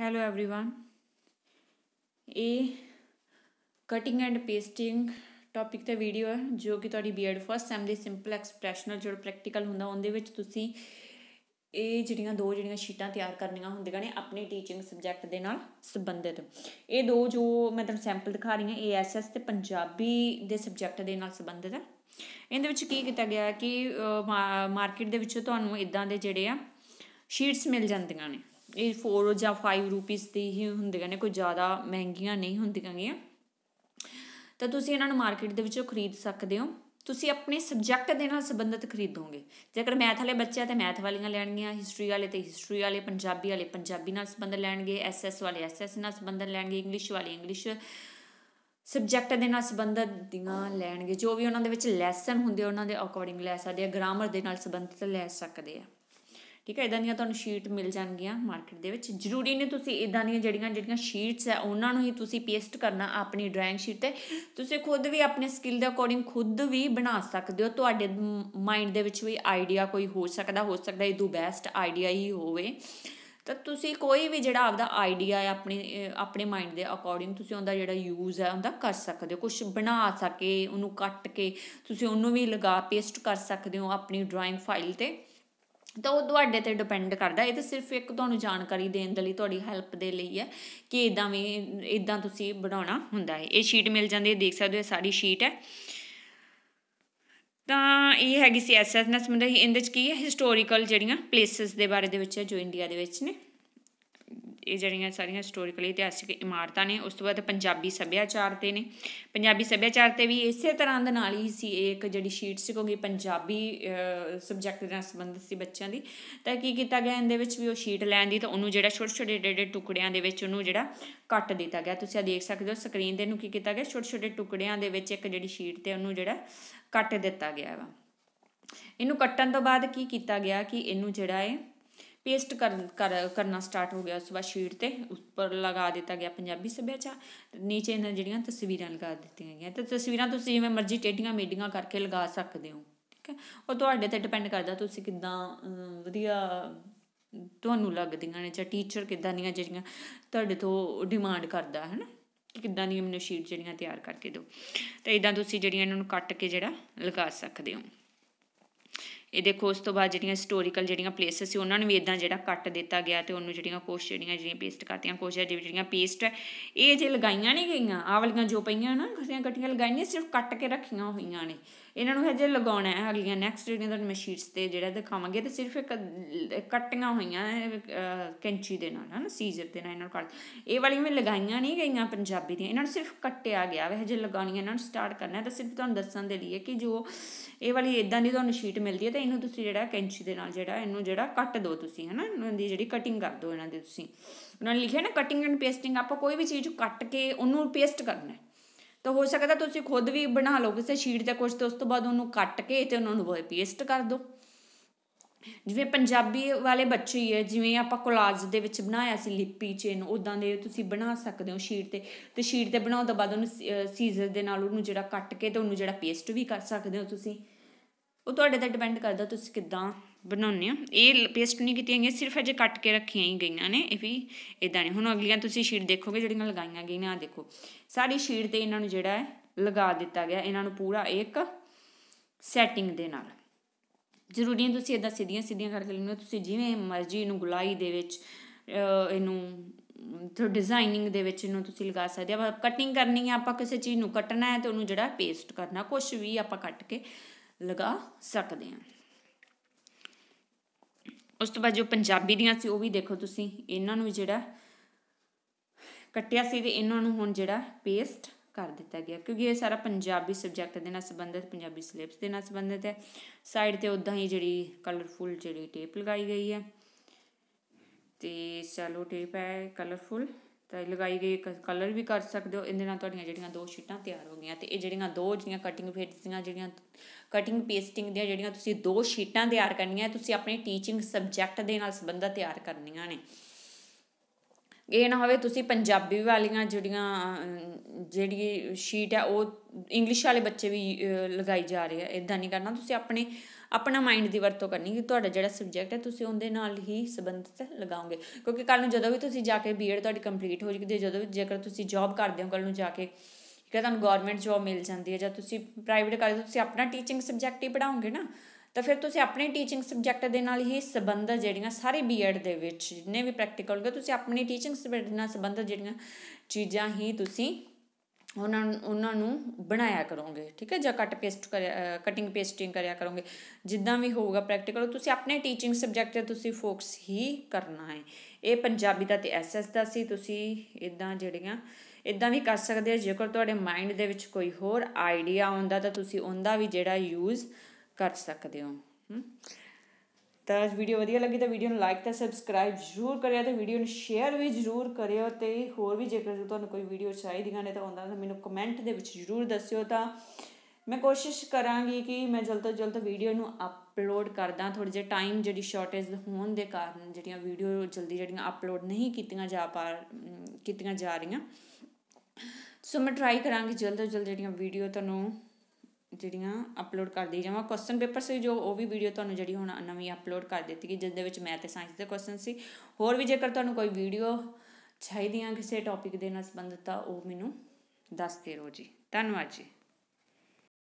hello everyone ਇਹ cutting and pasting topic ਤੇ video ਹੈ ਜੋ ਕਿ ਤੁਹਾਡੀ ਬੀਐਡ ਫਸਟ ਸੈਮ ਦੇ ਸਿੰਪਲ ਐਕਸਪ੍ਰੈਸ਼ਨਲ ਜਿਹੜਾ ਪ੍ਰੈਕਟੀਕਲ ਹੁੰਦਾ ਉਹਦੇ ਵਿੱਚ ਤੁਸੀਂ ਇਹ ਜਿਹੜੀਆਂ ਦੋ ਜਿਹੜੀਆਂ ਸ਼ੀਟਾਂ ਤਿਆਰ ਕਰਨੀਆਂ ਹੁੰਦੀਆਂ ਨੇ ਆਪਣੇ ਟੀਚਿੰਗ ਸਬਜੈਕਟ ਦੇ ਨਾਲ ਸੰਬੰਧਿਤ ਇਹ ਦੋ ਜੋ ਮੈਂ ਤੁਹਾਨੂੰ ਸੈਂਪਲ ਦਿਖਾ ਰਹੀ ਹਾਂ ਏਐਸਐਸ ਤੇ ਪੰਜਾਬੀ ਦੇ ਸਬਜੈਕਟ ਦੇ ਨਾਲ ਸੰਬੰਧਿਤ ਹੈ ਇਹਦੇ ਵਿੱਚ ਕੀ ਕੀਤਾ ਗਿਆ ਕਿ ਮਾਰਕੀਟ ਦੇ ਵਿੱਚੋਂ ਤੁਹਾਨੂੰ ਇਦਾਂ ਦੇ ਜਿਹੜੇ ਆ ਸ਼ੀਟਸ ਮਿਲ ਜਾਂਦੀਆਂ ਨੇ ਇਹ 4 ਜਾਂ 5 ਰੁਪੀਸ ਦੀ ਹੀ ਹੁੰਦੀਆਂ ਨੇ ਕੋਈ ਜ਼ਿਆਦਾ ਮਹਿੰਗੀਆਂ ਨਹੀਂ ਹੁੰਦੀਆਂ ਗੀਆਂ ਤਾਂ ਤੁਸੀਂ ਇਹਨਾਂ ਨੂੰ ਮਾਰਕੀਟ ਦੇ ਵਿੱਚੋਂ ਖਰੀਦ ਸਕਦੇ ਹੋ ਤੁਸੀਂ ਆਪਣੇ ਸਬਜੈਕਟ ਦੇ ਨਾਲ ਸੰਬੰਧਿਤ ਖਰੀਦੋਗੇ ਜੇਕਰ ਮੈਥ ਵਾਲੇ ਬੱਚੇ ਆ ਤੇ ਮੈਥ ਵਾਲੀਆਂ ਲੈਣਗੀਆਂ ਹਿਸਟਰੀ ਵਾਲੇ ਤੇ ਹਿਸਟਰੀ ਵਾਲੇ ਪੰਜਾਬੀ ਵਾਲੇ ਪੰਜਾਬੀ ਨਾਲ ਸੰਬੰਧ ਲੈਣਗੇ ਐਸਐਸ ਵਾਲੇ ਐਸਐਸ ਨਾਲ ਸੰਬੰਧ ਲੈਣਗੇ ਇੰਗਲਿਸ਼ ਵਾਲੇ ਇੰਗਲਿਸ਼ ਸਬਜੈਕਟ ਦੇ ਨਾਲ ਸੰਬੰਧਿਤ ਦੀਆਂ ਲੈਣਗੇ ਜੋ ਵੀ ਉਹਨਾਂ ਦੇ ਵਿੱਚ ਲੈਸਨ ਹੁੰਦੇ ਉਹਨਾਂ ਦੇ ਅਕੋਰਡਿੰਗ ਲੈ ਸਕਦੇ ਆ ਗ੍ਰਾਮਰ ਦੇ ਨਾਲ ਸੰਬੰਧਿਤ ਲੈ ਸਕਦੇ ਆ ਠੀਕ ਹੈ ਇਦਾਂ ਦੀਆਂ ਤੁਹਾਨੂੰ ਸ਼ੀਟ ਮਿਲ ਜਾਣਗੀਆਂ ਮਾਰਕੀਟ ਦੇ ਵਿੱਚ ਜ਼ਰੂਰੀ ਨਹੀਂ ਤੁਸੀਂ ਇਦਾਂ ਦੀਆਂ ਜਿਹੜੀਆਂ ਜਿਹੜੀਆਂ ਸ਼ੀਟਸ ਹੈ ਉਹਨਾਂ ਨੂੰ ਹੀ ਤੁਸੀਂ ਪੇਸਟ ਕਰਨਾ ਆਪਣੀ ਡਰਾਇੰਗ ਸ਼ੀਟ ਤੇ ਤੁਸੀਂ ਖੁਦ ਵੀ ਆਪਣੇ ਸਕਿੱਲ ਦੇ ਅਕੋਰਡਿੰਗ ਖੁਦ ਵੀ ਬਣਾ ਸਕਦੇ ਹੋ ਤੁਹਾਡੇ ਮਾਈਂਡ ਦੇ ਵਿੱਚ ਵੀ ਆਈਡੀਆ ਕੋਈ ਹੋ ਸਕਦਾ ਹੋ ਸਕਦਾ ਇਹ ਦੋ ਬੈਸਟ ਆਈਡੀਆ ਹੀ ਹੋਵੇ ਤਾਂ ਤੁਸੀਂ ਕੋਈ ਵੀ ਜਿਹੜਾ ਆਪਦਾ ਆਈਡੀਆ ਹੈ ਆਪਣੇ ਆਪਣੇ ਮਾਈਂਡ ਦੇ ਅਕੋਰਡਿੰਗ ਤੁਸੀਂ ਉਹਦਾ ਜਿਹੜਾ ਯੂਜ਼ ਹੈ ਉਹਦਾ ਕਰ ਸਕਦੇ ਹੋ ਕੁਝ ਬਣਾ ਸਕੇ ਉਹਨੂੰ ਕੱਟ ਕੇ ਤੁਸੀਂ ਉਹਨੂੰ ਵੀ ਲਗਾ ਪੇਸਟ ਕਰ ਸਕਦੇ ਹੋ ਆਪਣੀ ਡਰਾਇੰਗ ਫਾਈਲ ਤੇ ਤਾਂ ਉਹ ਤੁਹਾਡੇ ਤੇ ਡਿਪੈਂਡ ਕਰਦਾ ਇਹ ਤਾਂ ਸਿਰਫ ਇੱਕ ਤੁਹਾਨੂੰ ਜਾਣਕਾਰੀ ਦੇਣ ਦੇ ਲਈ ਤੁਹਾਡੀ ਹੈਲਪ ਦੇ ਲਈ ਹੈ ਕਿ ਇਦਾਂ ਵੀ ਇਦਾਂ ਤੁਸੀਂ ਬਣਾਉਣਾ ਹੁੰਦਾ ਹੈ ਇਹ ਸ਼ੀਟ ਮਿਲ ਜਾਂਦੀ ਹੈ ਦੇਖ ਸਕਦੇ ਹੋ ਸਾਰੀ ਸ਼ੀਟ ਹੈ ਤਾਂ ਇਹ ਹੈਗੀ ਸੀ ਐਸਐਸ ਨਾਲ ਸੰਬੰਧਿਤ ਇਹਦੇ ਵਿੱਚ ਕੀ ਹੈ ਹਿਸਟੋਰੀਕਲ ਜਿਹੜੀਆਂ ਪਲੇਸਸ ਦੇ ਬਾਰੇ ਦੇ ਵਿੱਚ ਹੈ ਜੋ ਇੰਡੀਆ ਦੇ ਵਿੱਚ ਨੇ ਇਹ ਜਿਹੜੀਆਂ ਸਾਰੀਆਂ ਹਿਸਟੋਰੀਕਲੀ ਇਤਿਹਾਸਿਕ ਇਮਾਰਤਾਂ ਨੇ ਉਸ ਤੋਂ ਬਾਅਦ ਪੰਜਾਬੀ ਸੱਭਿਆਚਾਰ ਤੇ ਨੇ ਪੰਜਾਬੀ ਸੱਭਿਆਚਾਰ ਤੇ ਵੀ ਇਸੇ ਤਰ੍ਹਾਂ ਦੇ ਨਾਲ ਹੀ ਸੀ ਇੱਕ ਜਿਹੜੀ ਸ਼ੀਟ ਸੀ ਕਿਉਂਕਿ ਪੰਜਾਬੀ ਸਬਜੈਕਟ ਨਾਲ ਸੰਬੰਧਿਤ ਸੀ ਬੱਚਿਆਂ ਦੀ ਤਾਂ ਕੀ ਕੀਤਾ ਗਿਆ ਇਹਦੇ ਵਿੱਚ ਵੀ ਉਹ ਸ਼ੀਟ ਲੈਣ ਦੀ ਤਾਂ ਉਹਨੂੰ ਜਿਹੜਾ ਛੋਟੇ ਛੋਟੇ ਡੇਡੇ ਟੁਕੜਿਆਂ ਦੇ ਵਿੱਚ ਉਹਨੂੰ ਜਿਹੜਾ ਕੱਟ ਦਿੱਤਾ ਗਿਆ ਤੁਸੀਂ ਆ ਦੇਖ ਸਕਦੇ ਹੋ ਸਕਰੀਨ ਦੇ ਨੂੰ ਕੀ ਕੀਤਾ ਗਿਆ ਛੋਟੇ ਛੋਟੇ ਟੁਕੜਿਆਂ ਦੇ ਵਿੱਚ ਇੱਕ ਜਿਹੜੀ ਸ਼ੀਟ ਤੇ ਉਹਨੂੰ ਜਿਹੜਾ ਕੱਟ ਦਿੱਤਾ ਗਿਆ ਵਾ ਇਹਨੂੰ ਕੱਟਣ ਤੋਂ ਬਾਅਦ ਕੀ ਕੀਤਾ ਗਿਆ ਕਿ ਇਹਨੂੰ ਜਿਹੜਾ ਹੈ ਪੇਸਟ ਕਰਨਾ ਸਟਾਰਟ ਹੋ ਗਿਆ ਉਸ ਵਾ ਸ਼ੀਟ ਤੇ ਉੱਪਰ ਲਗਾ ਦਿੱਤਾ ਗਿਆ ਪੰਜਾਬੀ ਸੱਭਿਆਚਾਰ ਨੀਚੇ ਇਹਨਾਂ ਜਿਹੜੀਆਂ ਤਸਵੀਰਾਂ ਲਗਾ ਦਿੱਤੀਆਂ ਗਈਆਂ ਤੇ ਤਸਵੀਰਾਂ ਤੁਸੀਂ ਜਿਵੇਂ ਮਰਜ਼ੀ ਟੇਡੀਆਂ ਮੀਡੀਆਂ ਕਰਕੇ ਲਗਾ ਸਕਦੇ ਹੋ ਠੀਕ ਹੈ ਉਹ ਤੁਹਾਡੇ ਤੇ ਡਿਪੈਂਡ ਕਰਦਾ ਤੁਸੀਂ ਕਿਦਾਂ ਵਧੀਆ ਤੁਹਾਨੂੰ ਲੱਗਦੀਆਂ ਨੇ ਜਾਂ ਟੀਚਰ ਕਿਦਾਂ ਦੀਆਂ ਜਿਹੜੀਆਂ ਤੁਹਾਡੇ ਤੋਂ ਡਿਮਾਂਡ ਕਰਦਾ ਹੈ ਨਾ ਕਿ ਕਿੱਦਾਂ ਦੀਆਂ ਮੈਨੂੰ ਸ਼ੀਟ ਜਿਹੜੀਆਂ ਤਿਆਰ ਕਰਕੇ ਦਿਓ ਤੇ ਇਦਾਂ ਤੁਸੀਂ ਜਿਹੜੀਆਂ ਇਹਨਾਂ ਨੂੰ ਕੱਟ ਕੇ ਜਿਹੜਾ ਲਗਾ ਸਕਦੇ ਹੋ ਇਹ ਦੇਖੋ ਉਸ ਤੋਂ ਬਾਅਦ ਜਿਹੜੀਆਂ ਹਿਸਟੋਰੀਕਲ ਜਿਹੜੀਆਂ ਪਲੇਸਸ ਸੀ ਉਹਨਾਂ ਨੂੰ ਵੀ ਇਦਾਂ ਜਿਹੜਾ ਕੱਟ ਦਿੱਤਾ ਗਿਆ ਤੇ ਉਹਨੂੰ ਜਿਹੜੀਆਂ ਕੋਸ਼ ਜਿਹੜੀਆਂ ਜਿਹੜੀਆਂ ਪੇਸਟ ਕਰਤੀਆਂ ਕੋਸ਼ ਜਿਹੜੀਆਂ ਪੇਸਟ ਇਹ ਜੇ ਲਗਾਈਆਂ ਨਹੀਂ ਗਈਆਂ ਆ ਵਾਲੀਆਂ ਜੋ ਪਈਆਂ ਨਾ ਖਸੀਆਂ ਕੱਟੀਆਂ ਲਗਾਈਆਂ ਸਿਰਫ ਕੱਟ ਕੇ ਰੱਖੀਆਂ ਹੋਈਆਂ ਨੇ ਇਹਨਾਂ ਨੂੰ ਹਜੇ ਲਗਾਉਣਾ ਹੈ ਅਗਲੀਆਂ ਨੈਕਸਟ ਜਿਹੜੀਆਂ ਤੁਹਾਨੂੰ ਮੈਂ ਸ਼ੀਟਸ ਤੇ ਜਿਹੜਾ ਦਿਖਾਵਾਂਗੇ ਤੇ ਸਿਰਫ ਕੱਟੀਆਂ ਹੋਈਆਂ ਕੈਂਚੀ ਦੇ ਨਾਲ ਹਨਾ ਸੀਜ਼ਰ ਦੇ ਨਾਲ ਇਹਨਾਂ ਨੂੰ ਕੱਟ ਇਹ ਵਾਲੀਆਂ ਮੈਂ ਲਗਾਈਆਂ ਨਹੀਂ ਗਈਆਂ ਪੰਜਾਬੀ ਦੀਆਂ ਇਹਨਾਂ ਨੂੰ ਸਿਰਫ ਕੱਟਿਆ ਗਿਆ ਹੈ ਹਜੇ ਲਗਾਉਣੀਆਂ ਇਹਨਾਂ ਨੂੰ ਸਟਾਰਟ ਕਰਨਾ ਹੈ ਤਾਂ ਸਿਰਫ ਤੁਹਾਨੂੰ ਦੱਸਣ ਦੇ ਲਈ ਕਿ ਜੋ ਇਹ ਵਾਲੀ ਇਦਾਂ ਦੀ ਤੁਹਾਨੂੰ ਸ਼ੀਟ ਮਿਲਦੀ ਹੈ ਤਾਂ ਇਹਨੂੰ ਤੁਸੀਂ ਜਿਹੜਾ ਕੈਂਚੀ ਦੇ ਨਾਲ ਜਿਹੜਾ ਇਹਨੂੰ ਜਿਹੜਾ ਕੱਟ ਦਿਓ ਤੁਸੀਂ ਹਨਾ ਇਹਨਾਂ ਦੀ ਜਿਹੜੀ ਕਟਿੰਗ ਕਰ ਦਿਓ ਇਹਨਾਂ ਦੀ ਤੁਸੀਂ ਉਹਨਾਂ ਨੇ ਲਿਖਿਆ ਨਾ ਕਟਿੰਗ ਐਂਡ ਪੇਸਟਿੰਗ ਆਪਾਂ ਕੋਈ ਵੀ ਚੀਜ਼ ਕੱਟ ਕੇ ਉਹਨੂੰ ਪੇਸਟ ਕਰਨਾ ਤਾਂ ਹੋ ਸਕਦਾ ਤੁਸੀਂ ਖੁਦ ਵੀ ਬਣਾ ਲਓ ਕਿਸੇ ਸ਼ੀਟ ਤੇ ਕੁਝ ਤੇ ਉਸ ਤੋਂ ਬਾਅਦ ਉਹਨੂੰ ਕੱਟ ਕੇ ਤੇ ਉਹਨਾਂ ਨੂੰ ਪੇਸਟ ਕਰ ਦਿਓ ਜਿਵੇਂ ਪੰਜਾਬੀ ਵਾਲੇ ਬੱਚੇ ਹੀ ਹੈ ਜਿਵੇਂ ਆਪਾਂ ਕੋਲਾਜ ਦੇ ਵਿੱਚ ਬਣਾਇਆ ਸੀ ਲਿਪੀ ਚੇਨ ਉਦਾਂ ਦੇ ਤੁਸੀਂ ਬਣਾ ਸਕਦੇ ਹੋ ਸ਼ੀਟ ਤੇ ਤੇ ਸ਼ੀਟ ਤੇ ਬਣਾਉਣ ਤੋਂ ਬਾਅਦ ਉਹਨੂੰ ਸੀਜ਼ਰ ਦੇ ਨਾਲ ਉਹਨੂੰ ਜਿਹੜਾ ਕੱਟ ਕੇ ਤੇ ਉਹਨੂੰ ਜਿਹੜਾ ਪੇਸਟ ਵੀ ਕਰ ਸਕਦੇ ਹੋ ਤੁਸੀਂ ਉਹ ਤੁਹਾਡੇ ਤੇ ਡਿਪੈਂਡ ਕਰਦਾ ਤੁਸੀਂ ਕਿਦਾਂ ਬਣਾਉਂਦੇ ਹੋ ਇਹ ਪੇਸਟ ਨਹੀਂ ਕੀਤੀਆਂ ਗਈਆਂ ਸਿਰਫ ਅਜੇ ਕੱਟ ਕੇ ਰੱਖੀਆਂ ਹੀ ਗਈਆਂ ਨੇ ਇਹ ਵੀ ਇਦਾਂ ਨੇ ਹੁਣ ਅਗਲੀਆਂ ਤੁਸੀਂ ਸ਼ੀਟ ਦੇਖੋਗੇ ਜਿਹੜੀਆਂ ਲਗਾਈਆਂ ਗਈਆਂ ਆ ਦੇਖੋ ਸਾਰੀ ਸ਼ੀਟ ਤੇ ਇਹਨਾਂ ਨੂੰ ਜਿਹੜਾ ਹੈ ਲਗਾ ਦਿੱਤਾ ਗਿਆ ਇਹਨਾਂ ਨੂੰ ਪੂਰਾ ਇੱਕ ਸੈਟਿੰਗ ਦੇ ਨਾਲ ਜ਼ਰੂਰੀ ਨਹੀਂ ਤੁਸੀਂ ਇਦਾਂ ਸਿੱਧੀਆਂ ਸਿੱਧੀਆਂ ਕਰਕੇ ਲੈਣੀਆਂ ਤੁਸੀਂ ਜਿਵੇਂ ਮਰਜ਼ੀ ਇਹਨੂੰ ਗੁਲਾਈ ਦੇ ਵਿੱਚ ਇਹਨੂੰ ਤੋ ਡਿਜ਼ਾਈਨਿੰਗ ਦੇ ਵਿੱਚ ਇਹਨੂੰ ਤੁਸੀਂ ਲਗਾ ਸਕਦੇ ਆ ਕਟਿੰਗ ਕਰਨੀ ਆ ਆਪਾਂ ਕਿਸੇ ਚੀਜ਼ ਨੂੰ ਕੱਟਣਾ ਹੈ ਤੇ ਉਹਨੂੰ ਜਿਹੜਾ ਪੇਸਟ ਕਰਨਾ ਕੁਝ ਵੀ ਆਪਾਂ ਕੱਟ ਕੇ ਲਗਾ ਸਕਦੇ ਹਾਂ ਉਸ ਤੋਂ ਬਾਅਦ ਜੋ ਪੰਜਾਬੀ ਦੀਆਂ ਸੀ ਉਹ ਵੀ ਦੇਖੋ ਤੁਸੀਂ ਇਹਨਾਂ ਨੂੰ ਜਿਹੜਾ ਕੱਟਿਆ ਸੀ ਤੇ ਇਹਨਾਂ ਨੂੰ ਹੁਣ ਜਿਹੜਾ ਪੇਸਟ ਕਰ ਦਿੱਤਾ ਗਿਆ ਕਿਉਂਕਿ ਇਹ ਸਾਰਾ ਪੰਜਾਬੀ ਸਬਜੈਕਟ ਦੇ ਨਾਲ ਸੰਬੰਧਿਤ ਪੰਜਾਬੀ ਸਿਲੇਬਸ ਦੇ ਨਾਲ ਸੰਬੰਧਿਤ ਹੈ ਸਾਈਡ ਤੇ ਉਦਾਂ ਹੀ ਜਿਹੜੀ ਕਲਰਫੁੱਲ ਜਿਹੜੀ ਟੇਪ ਲਗਾਈ ਗਈ ਹੈ ਤੇ ਸੈਲੋ ਟੇਪ ਹੈ ਕਲਰਫੁੱਲ ਤਾਂ ਲਗਾਈ ਗਈ ਕਲਰ ਵੀ ਕਰ ਸਕਦੇ ਹੋ ਇਹਦੇ ਨਾਲ ਤੁਹਾਡੀਆਂ ਜਿਹੜੀਆਂ ਦੋ ਸ਼ੀਟਾਂ ਤਿਆਰ ਹੋ ਗਈਆਂ ਤੇ ਇਹ ਜਿਹੜੀਆਂ ਦੋ ਜਿਹੜੀਆਂ ਕਟਿੰਗ ਫੇਟਸ ਦੀਆਂ ਜਿਹੜੀਆਂ ਕਟਿੰਗ ਪੇਸਟਿੰਗ ਦੀਆਂ ਜਿਹੜੀਆਂ ਤੁਸੀਂ ਦੋ ਸ਼ੀਟਾਂ ਤਿਆਰ ਕਰਨੀਆਂ ਤੁਸੀਂ ਆਪਣੇ ਟੀਚਿੰਗ ਸਬਜੈਕਟ ਦੇ ਨਾਲ ਸੰਬੰਧਤ ਤਿਆਰ ਕਰਨੀਆਂ ਨੇ ਇਹ ਨਾ ਹੋਵੇ ਤੁਸੀਂ ਪੰਜਾਬੀ ਵਾਲੀਆਂ ਜਿਹੜੀਆਂ ਜਿਹੜੀ ਸ਼ੀਟ ਹੈ ਉਹ ਇੰਗਲਿਸ਼ ਵਾਲੇ ਬੱਚੇ ਵੀ ਲਗਾਈ ਜਾ ਰਹੇ ਆ ਇਦਾਂ ਨਹੀਂ ਕਰਨਾ ਤੁਸੀਂ ਆਪਣੇ ਆਪਣਾ ਮਾਈਂਡ ਦੀ ਵਰਤੋਂ ਕਰਨੀ ਕਿ ਤੁਹਾਡਾ ਜਿਹੜਾ ਸਬਜੈਕਟ ਹੈ ਤੁਸੀਂ ਉਹਦੇ ਨਾਲ ਹੀ ਸੰਬੰਧਿਤ ਲਗਾਓਗੇ ਕਿਉਂਕਿ ਕੱਲ ਨੂੰ ਜਦੋਂ ਵੀ ਤੁਸੀਂ ਜਾ ਕੇ ਬੀਐਡ ਤੁਹਾਡੀ ਕੰਪਲੀਟ ਹੋ ਜੇਗੀ ਜਦੋਂ ਵੀ ਜੇਕਰ ਤੁਸੀਂ ਜੌਬ ਕਰਦੇ ਹੋ ਕੱਲ ਨੂੰ ਜਾ ਕੇ ਕਿ ਤੁਹਾਨੂੰ ਗਵਰਨਮੈਂਟ ਜੌਬ ਮਿਲ ਜਾਂਦੀ ਹੈ ਜਾਂ ਤੁਸੀਂ ਪ੍ਰਾਈਵੇਟ ਕਰਦੇ ਤੁਸੀਂ ਆਪਣਾ ਟੀਚਿੰਗ ਸਬਜੈਕਟ ਹੀ ਪੜਾਉਂਗੇ ਨਾ ਤਾਂ ਫਿਰ ਤੁਸੀਂ ਆਪਣੇ ਟੀਚਿੰਗ ਸਬਜੈਕਟ ਦੇ ਨਾਲ ਹੀ ਸੰਬੰਧ ਜਿਹੜੀਆਂ ਸਾਰੇ ਬੀਐਡ ਦੇ ਵਿੱਚ ਜਿੰਨੇ ਵੀ ਪ੍ਰੈਕਟੀਕਲ ਹੋਗੇ ਤੁਸੀਂ ਆਪਣੀ ਟੀਚਿੰਗ ਸਬਜੈਕਟ ਨਾਲ ਸੰਬੰਧ ਜਿਹੜੀਆਂ ਚੀਜ਼ਾਂ ਹੀ ਤੁਸੀਂ ਉਹਨਾਂ ਉਹਨਾਂ ਨੂੰ ਬਣਾਇਆ ਕਰੋਗੇ ਠੀਕ ਹੈ ਜਾਂ ਕੱਟ ਪੇਸਟ ਕਟਿੰਗ ਪੇਸਟਿੰਗ ਕਰਿਆ ਕਰੋਗੇ ਜਿੱਦਾਂ ਵੀ ਹੋਊਗਾ ਪ੍ਰੈਕਟੀਕਲ ਤੁਸੀਂ ਆਪਣੇ ਟੀਚਿੰਗ ਸਬਜੈਕਟ ਤੇ ਤੁਸੀਂ ਫੋਕਸ ਹੀ ਕਰਨਾ ਹੈ ਇਹ ਪੰਜਾਬੀ ਦਾ ਤੇ ਐਸਐਸ ਦਾ ਸੀ ਤੁਸੀਂ ਇਦਾਂ ਜਿਹੜੀਆਂ ਇਦਾਂ ਵੀ ਕਰ ਸਕਦੇ ਹੋ ਜੇਕਰ ਤੁਹਾਡੇ ਮਾਈਂਡ ਦੇ ਵਿੱਚ ਕੋਈ ਹੋਰ ਆਈਡੀਆ ਆਉਂਦਾ ਤਾਂ ਤੁਸੀਂ ਉਹਦਾ ਵੀ ਜਿਹੜਾ ਯੂਜ਼ ਕਰ ਸਕਦੇ ਹੋ ਹੂੰ ਤਾਂ ਜੇ ਵੀਡੀਓ ਵਧੀਆ ਲੱਗੀ ਤਾਂ ਵੀਡੀਓ ਨੂੰ ਲਾਈਕ ਤੇ ਸਬਸਕ੍ਰਾਈਬ ਜ਼ਰੂਰ ਕਰਿਆ ਤੇ ਵੀਡੀਓ ਨੂੰ ਸ਼ੇਅਰ ਵੀ ਜ਼ਰੂਰ ਕਰਿਓ ਤੇ ਹੋਰ ਵੀ ਜੇਕਰ ਤੁਹਾਨੂੰ ਕੋਈ ਵੀਡੀਓ ਚਾਹੀਦੀਆਂ ਨੇ ਤਾਂ ਉਹਨਾਂ ਦਾ ਮੈਨੂੰ ਕਮੈਂਟ ਦੇ ਵਿੱਚ ਜ਼ਰੂਰ ਦੱਸਿਓ ਤਾਂ ਮੈਂ ਕੋਸ਼ਿਸ਼ ਕਰਾਂਗੀ ਕਿ ਮੈਂ ਜਲਦ ਤੋਂ ਜਲਦ ਵੀਡੀਓ ਨੂੰ ਅਪਲੋਡ ਕਰਦਾ ਥੋੜੇ ਜਿਹਾ ਟਾਈਮ ਜਿਹੜੀ ਸ਼ਾਰਟੇਜ ਹੋਣ ਦੇ ਕਾਰਨ ਜਿਹੜੀਆਂ ਵੀਡੀਓ ਜਲਦੀ ਜਿਹੜੀਆਂ ਅਪਲੋਡ ਨਹੀਂ ਕੀਤੀਆਂ ਜਾ ਪਾ ਕੀਤੀਆਂ ਜਾ ਰਹੀਆਂ ਸੋ ਮੈਂ ਟਰਾਈ ਕਰਾਂਗੀ ਜਲਦ ਤੋਂ ਜਲਦ ਜਿਹੜੀਆਂ ਵੀਡੀਓ ਤੁਹਾਨੂੰ ਜਿਹੜੀਆਂ ਅਪਲੋਡ ਕਰਦੀ ਜਾਵਾਂ ਕੁਐਸਚਨ ਪੇਪਰ ਸੀ ਜੋ ਉਹ ਵੀ ਵੀਡੀਓ ਤੁਹਾਨੂੰ ਜਿਹੜੀ ਹੁਣ ਨਵੀਂ ਅਪਲੋਡ ਕਰ ਦਿੱਤੀ ਗਈ ਜਿਸ ਦੇ ਵਿੱਚ ਮੈਥ ਤੇ ਸਾਇੰਸ ਦੇ ਕੁਐਸਚਨ ਸੀ ਹੋਰ ਵੀ ਜੇਕਰ ਤੁਹਾਨੂੰ ਕੋਈ ਵੀਡੀਓ ਚਾਹੀਦੀਆਂ ਕਿਸੇ ਟੌਪਿਕ ਦੇ ਨਾਲ ਸੰਬੰਧਿਤ ਤਾਂ ਉਹ ਮੈਨੂੰ ਦੱਸ ਦਿਓ ਜੀ ਧੰਨਵਾਦ ਜੀ